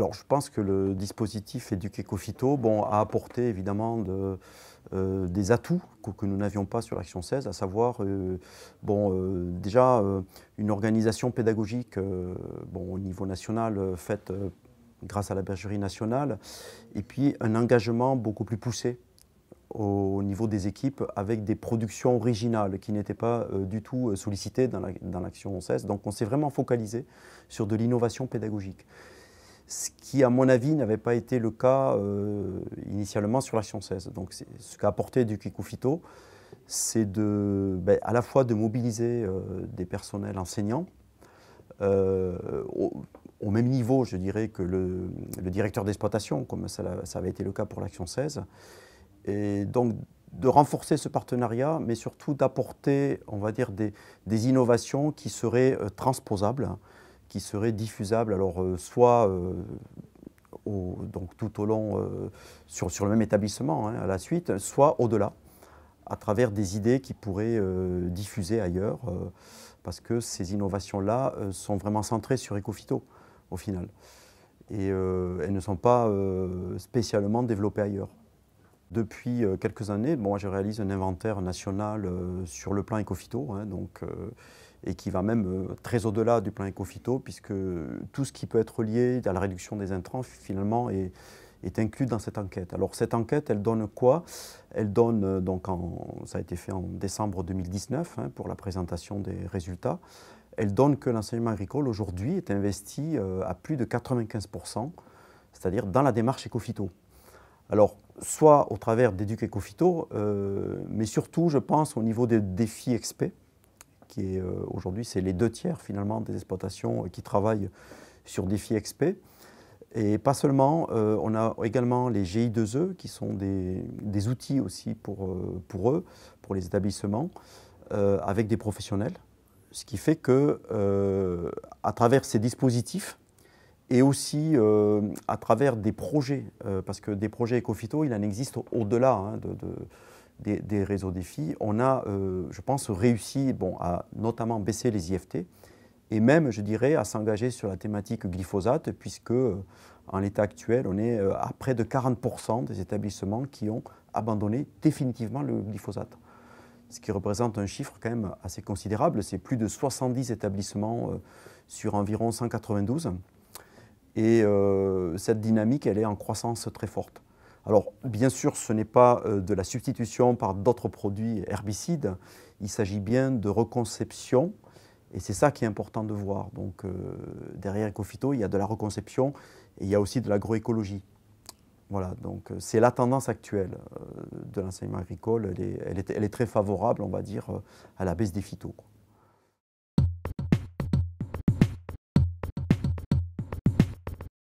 Alors je pense que le dispositif éduquer cofito a apporté évidemment euh, des atouts que, nous n'avions pas sur l'action 16, à savoir euh, euh, déjà une organisation pédagogique au niveau national faite grâce à la bergerie nationale, et puis un engagement beaucoup plus poussé au niveau des équipes avec des productions originales qui n'étaient pas du tout sollicitées dans l'action 16. Donc on s'est vraiment focalisé sur de l'innovation pédagogique ce qui, à mon avis, n'avait pas été le cas euh, initialement sur l'Action 16. Donc, ce qu'a apporté du Kikufito, c'est ben, à la fois de mobiliser euh, des personnels enseignants euh, au, même niveau, je dirais, que le, directeur d'exploitation, comme ça, avait été le cas pour l'Action 16, et donc de renforcer ce partenariat, mais surtout d'apporter, on va dire, des innovations qui seraient transposables qui serait diffusable, alors euh, soit euh, donc tout au long euh, sur, sur, le même établissement hein, à la suite, soit au-delà, à travers des idées qui pourraient diffuser ailleurs, parce que ces innovations-là sont vraiment centrées sur Ecofito au final et elles ne sont pas spécialement développées ailleurs. Depuis quelques années, bon, moi je réalise un inventaire national sur le plan éco hein, donc et qui va même euh, très au-delà du plan éco puisque tout ce qui peut être lié à la réduction des intrants, finalement, est, inclus dans cette enquête. Alors cette enquête, elle donne quoi Elle donne, euh, donc ça a été fait en décembre 2019 hein, pour la présentation des résultats, elle donne que l'enseignement agricole aujourd'hui est investi euh, à plus de 95%, c'est-à-dire dans la démarche éco-phyto. Alors, soit au travers d'éduc éco mais surtout, je pense, au niveau des défis experts, qui est euh, aujourd'hui, c'est les deux tiers finalement des exploitations euh, qui travaillent sur filles XP. Et pas seulement, euh, on a également les GI2E qui sont des, outils aussi pour, eux, pour les établissements, avec des professionnels. Ce qui fait que, à travers ces dispositifs et aussi à travers des projets, parce que des projets éco il en existe au-delà hein, de des, des réseaux défis, on a, euh, je pense, réussi bon, à notamment baisser les IFT et même, je dirais, à s'engager sur la thématique glyphosate, puisque euh, en l'état actuel, on est euh, à près de 40% des établissements qui ont abandonné définitivement le glyphosate. Ce qui représente un chiffre quand même assez considérable, c'est plus de 70 établissements sur environ 192. Et cette dynamique, elle est en croissance très forte. Alors, bien sûr, ce n'est pas euh, de la substitution par d'autres produits herbicides, il s'agit bien de reconception, et c'est ça qui est important de voir. Donc, euh, derrière Ecofito, il y a de la reconception et il y a aussi de l'agroécologie. Voilà, donc euh, c'est la tendance actuelle de l'enseignement agricole, elle est, elle est, très favorable, on va dire, à la baisse des phytos.